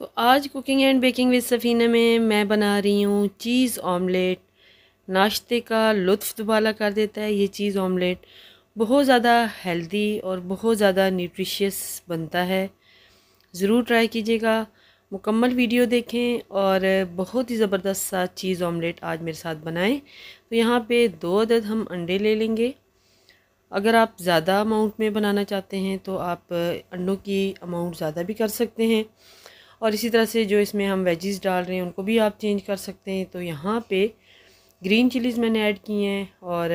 तो आज cooking and baking with Safina में मैं बना रही हूँ चीज़ ऑमलेट नाश्ते का लुत्फ दुबाला कर देता है ये चीज़ ऑमलेट बहुत ज़्यादा हेल्दी और बहुत ज़्यादा न्यूट्रिशियस बनता है ज़रूर ट्राई कीजिएगा मुकम्मल वीडियो देखें और बहुत ही ज़बरदस्त सा चीज़ ऑमलेट आज मेरे साथ बनाएं तो यहाँ पे दो अदद हम अंडे ले लेंगे अगर आप ज़्यादा अमाउंट में बनाना चाहते हैं तो आप अंडों की अमाउंट ज़्यादा भी कर सकते हैं और इसी तरह से जो इसमें हम वेजीज़ डाल रहे हैं उनको भी आप चेंज कर सकते हैं तो यहाँ पे ग्रीन चिलीज़ मैंने ऐड की हैं और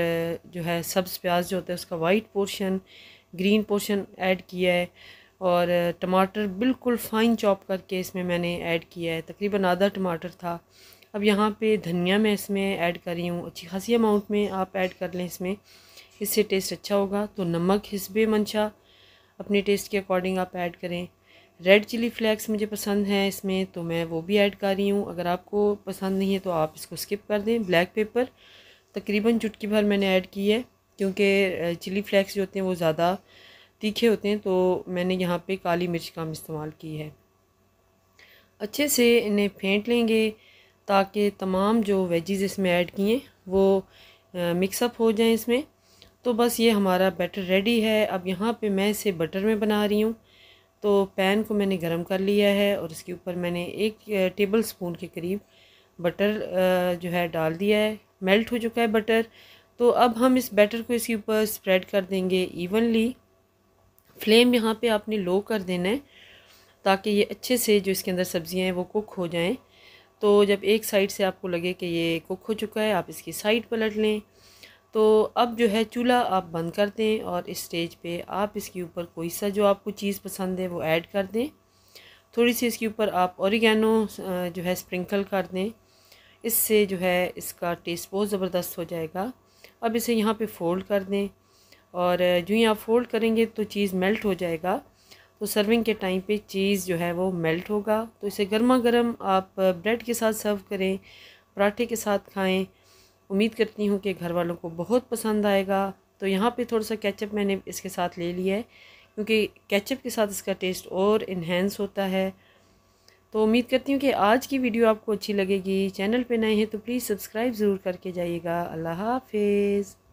जो है सब्ज़ प्याज जो होता है उसका white portion green portion add किया है और टमाटर बिल्कुल फ़ाइन चॉप करके इसमें मैंने ऐड किया है तकरीबन आधा टमाटर था अब यहाँ पे धनिया मैं इसमें ऐड कर रही हूँ अच्छी खासी अमाउंट में आप ऐड कर लें इसमें इससे टेस्ट अच्छा होगा तो नमक हिस्बे मंशा अपने टेस्ट के अकॉर्डिंग आप ऐड करें रेड चिली फ्लेक्स मुझे पसंद है इसमें तो मैं वो भी ऐड कर रही हूँ अगर आपको पसंद नहीं है तो आप इसको स्किप कर दें ब्लैक पेपर तकरीबन चुटकी भर मैंने ऐड की है क्योंकि चिली फ्लेक्स जो होते हैं वो ज़्यादा तीखे होते हैं तो मैंने यहाँ पे काली मिर्च का इस्तेमाल की है अच्छे से इन्हें फेंट लेंगे ताकि तमाम जो वेजिज़ इसमें ऐड किए वो मिक्सअप हो जाएँ इसमें तो बस ये हमारा बैटर रेडी है अब यहाँ पर मैं इसे बटर में बना रही हूँ तो पैन को मैंने गर्म कर लिया है और इसके ऊपर मैंने एक टेबल स्पून के करीब बटर जो है डाल दिया है मेल्ट हो चुका है बटर तो अब हम इस बैटर को इसके ऊपर स्प्रेड कर देंगे इवनली फ्लेम यहाँ पे आपने लो कर देना है ताकि ये अच्छे से जो इसके अंदर सब्ज़ियाँ हैं वो कुक हो जाएं तो जब एक साइड से आपको लगे कि ये कुक हो चुका है आप इसकी साइड पलट लें तो अब जो है चूल्हा आप बंद कर दें और इस स्टेज पे आप इसके ऊपर कोई सा जो आपको चीज़ पसंद है वो ऐड कर दें थोड़ी सी इसके ऊपर आप औरगैनो जो है स्प्रिंकल कर दें इससे जो है इसका टेस्ट बहुत ज़बरदस्त हो जाएगा अब इसे यहाँ पे फोल्ड कर दें और जो ही आप फोल्ड करेंगे तो चीज़ मेल्ट हो जाएगा तो सर्विंग के टाइम पे चीज़ जो है वो मेल्ट होगा तो इसे गर्मा गर्म आप ब्रेड के साथ सर्व करें पराठे के साथ खाएं उम्मीद करती हूँ कि घर वालों को बहुत पसंद आएगा तो यहाँ पे थोड़ा सा केचप मैंने इसके साथ ले लिया है क्योंकि केचप के साथ इसका टेस्ट और इन्हेंस होता है तो उम्मीद करती हूँ कि आज की वीडियो आपको अच्छी लगेगी चैनल पे नए हैं तो प्लीज़ सब्सक्राइब ज़रूर करके जाइएगा अल्लाह हाफिज़